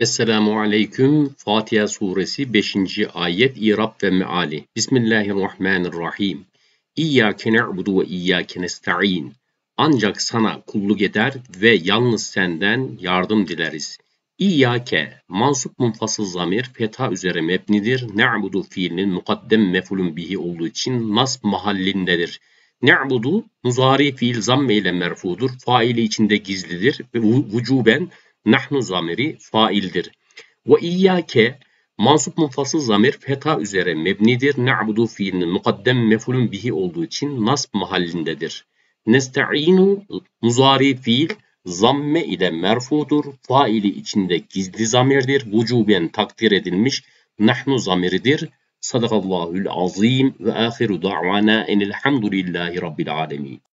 Esselamu Aleyküm Fatiha Suresi 5. Ayet İrab ve Meali Bismillahirrahmanirrahim İyyâke ne'budu ve iyyâke nesta'in Ancak sana kulluk eder ve yalnız senden yardım dileriz. İyyâke mansup munfasıl zamir feta üzere mebnidir. Ne'budu fiilinin mukaddem mefulun bihi olduğu için nasb mahallindedir. Ne'budu muzari fiil zamme ile merfudur. Faili içinde gizlidir ve vücuben Nahnu zamiri faildir. Ve iyyake mansup munfasıl zamir feta üzere mebnidir. Na'budu fiilinin mukaddem mefulun bihi olduğu için nasb mahallindedir. Nesta'inu muzari fiil zamme ile merfudur. Faili içinde gizli zamirdir. Vücuben takdir edilmiş nahnu zamiridir. Sadakallahül azim ve ahiru da'vana enilhamdülillahi rabbil alemin.